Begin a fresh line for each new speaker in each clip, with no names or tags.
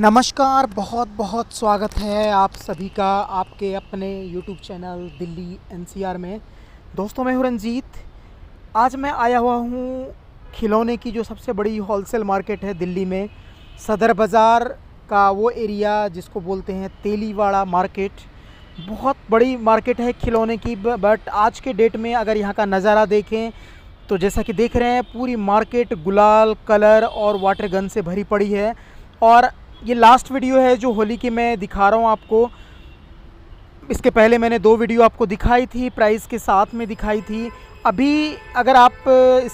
नमस्कार बहुत बहुत स्वागत है आप सभी का आपके अपने YouTube चैनल दिल्ली एन में दोस्तों मैं हूँ रंजीत आज मैं आया हुआ हूँ खिलौने की जो सबसे बड़ी होलसेल मार्केट है दिल्ली में सदर बाज़ार का वो एरिया जिसको बोलते हैं तेलीवाड़ा मार्केट बहुत बड़ी मार्केट है खिलौने की बट आज के डेट में अगर यहाँ का नज़ारा देखें तो जैसा कि देख रहे हैं पूरी मार्केट गुलाल कलर और वाटर गन से भरी पड़ी है और ये लास्ट वीडियो है जो होली की मैं दिखा रहा हूँ आपको इसके पहले मैंने दो वीडियो आपको दिखाई थी प्राइस के साथ में दिखाई थी अभी अगर आप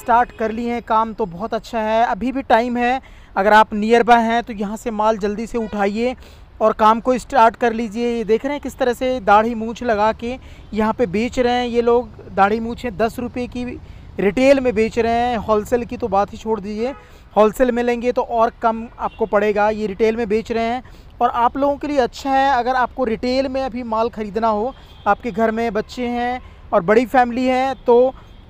स्टार्ट uh, कर लिए हैं काम तो बहुत अच्छा है अभी भी टाइम है अगर आप नियर बाय हैं तो यहाँ से माल जल्दी से उठाइए और काम को स्टार्ट कर लीजिए ये देख रहे हैं किस तरह से दाढ़ी मूछ लगा के यहाँ पे बेच रहे हैं ये लोग दाढ़ी मूछ है दस रुपये की रिटेल में बेच रहे हैं होलसेल की तो बात ही छोड़ दीजिए होलसेल में लेंगे तो और कम आपको पड़ेगा ये रिटेल में बेच रहे हैं और आप लोगों के लिए अच्छा है अगर आपको रिटेल में अभी माल ख़रीदना हो आपके घर में बच्चे हैं और बड़ी फैमिली है तो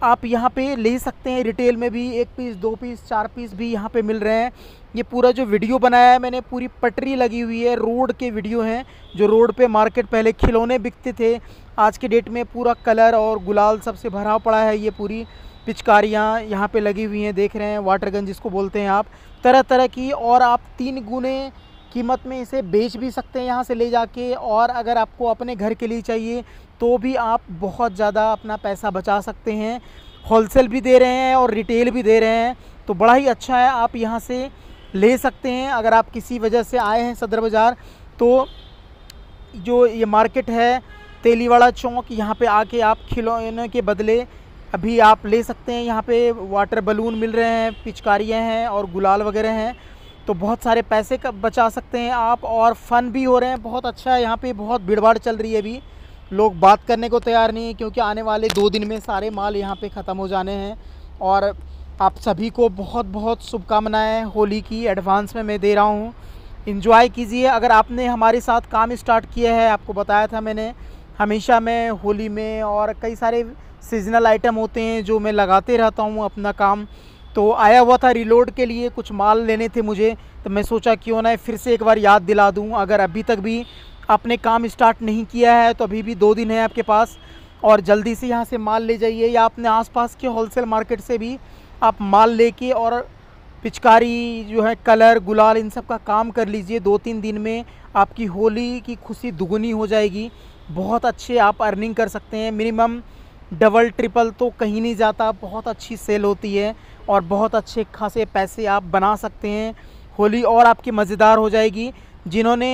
आप यहाँ पे ले सकते हैं रिटेल में भी एक पीस दो पीस चार पीस भी यहाँ पे मिल रहे हैं ये पूरा जो वीडियो बनाया है मैंने पूरी पटरी लगी हुई है रोड के वीडियो हैं जो रोड पे मार्केट पहले खिलौने बिकते थे आज के डेट में पूरा कलर और गुलाल सबसे भरा पड़ा है ये पूरी पिचकारियाँ यहाँ पर लगी हुई हैं देख रहे हैं वाटर गन जिसको बोलते हैं आप तरह तरह की और आप तीन गुने कीमत में इसे बेच भी सकते हैं यहाँ से ले जाके और अगर आपको अपने घर के लिए चाहिए तो भी आप बहुत ज़्यादा अपना पैसा बचा सकते हैं होलसेल भी दे रहे हैं और रिटेल भी दे रहे हैं तो बड़ा ही अच्छा है आप यहाँ से ले सकते हैं अगर आप किसी वजह से आए हैं सदर बाज़ार तो जो ये मार्केट है तेलीवाड़ा चौक यहाँ पे आके आप खिलौने के बदले अभी आप ले सकते हैं यहाँ पे वाटर बलून मिल रहे हैं पिचकारियाँ हैं और गुलाल वगैरह हैं तो बहुत सारे पैसे का बचा सकते हैं आप और फ़न भी हो रहे हैं बहुत अच्छा है यहाँ पे बहुत भाड़ चल रही है अभी लोग बात करने को तैयार नहीं है क्योंकि आने वाले दो दिन में सारे माल यहाँ पे ख़त्म हो जाने हैं और आप सभी को बहुत बहुत शुभकामनाएँ होली की एडवांस में मैं दे रहा हूँ इन्जॉय कीजिए अगर आपने हमारे साथ काम स्टार्ट किया है आपको बताया था मैंने हमेशा मैं होली में और कई सारे सीजनल आइटम होते हैं जो मैं लगाते रहता हूँ अपना काम तो आया हुआ था रिलोड के लिए कुछ माल लेने थे मुझे तो मैं सोचा क्यों ना फिर से एक बार याद दिला दूँ अगर अभी तक भी आपने काम स्टार्ट नहीं किया है तो अभी भी दो दिन है आपके पास और जल्दी से यहाँ से माल ले जाइए या अपने आसपास के होलसेल मार्केट से भी आप माल लेके और पिचकारी जो है कलर गुलाल इन सब का काम कर लीजिए दो तीन दिन में आपकी होली की खुशी दुगुनी हो जाएगी बहुत अच्छे आप अर्निंग कर सकते हैं मिनिमम डबल ट्रिपल तो कहीं नहीं जाता बहुत अच्छी सेल होती है और बहुत अच्छे खासे पैसे आप बना सकते हैं होली और आपकी मज़ेदार हो जाएगी जिन्होंने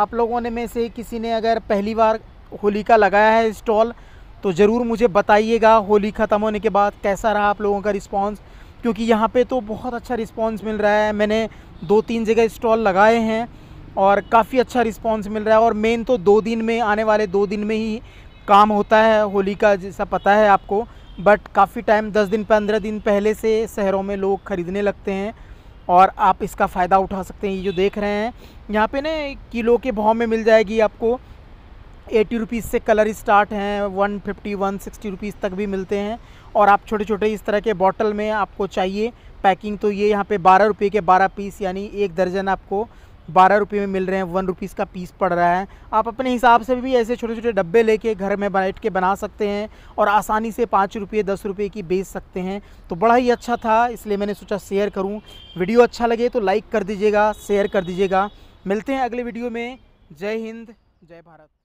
आप लोगों ने में से किसी ने अगर पहली बार होली का लगाया है स्टॉल तो ज़रूर मुझे बताइएगा होली ख़त्म होने के बाद कैसा रहा आप लोगों का रिस्पॉन्स क्योंकि यहाँ पे तो बहुत अच्छा रिस्पांस मिल रहा है मैंने दो तीन जगह स्टॉल लगाए हैं और काफ़ी अच्छा रिस्पांस मिल रहा है और मेन तो दो दिन में आने वाले दो दिन में ही काम होता है होली का जैसा पता है आपको बट काफ़ी टाइम दस दिन पंद्रह दिन पहले से शहरों में लोग ख़रीदने लगते हैं और आप इसका फ़ायदा उठा सकते हैं ये जो देख रहे हैं यहाँ पे ना किलो के भाव में मिल जाएगी आपको एटी रुपीज़ से कलर स्टार्ट हैं one fifty one sixty rupees तक भी मिलते हैं और आप छोटे छोटे इस तरह के बॉटल में आपको चाहिए पैकिंग तो ये यहाँ पे बारह रुपये के बारह पीस यानी एक दर्जन आपको बारह रुपये में मिल रहे हैं वन रुपीज़ का पीस पड़ रहा है आप अपने हिसाब से भी ऐसे छोटे छोटे डब्बे लेके घर में बैठ के बना सकते हैं और आसानी से पाँच रुपये दस रुपये की बेच सकते हैं तो बड़ा ही अच्छा था इसलिए मैंने सोचा शेयर करूँ वीडियो अच्छा लगे तो लाइक कर दीजिएगा शेयर कर दीजिएगा मिलते हैं अगले वीडियो में जय हिंद जय भारत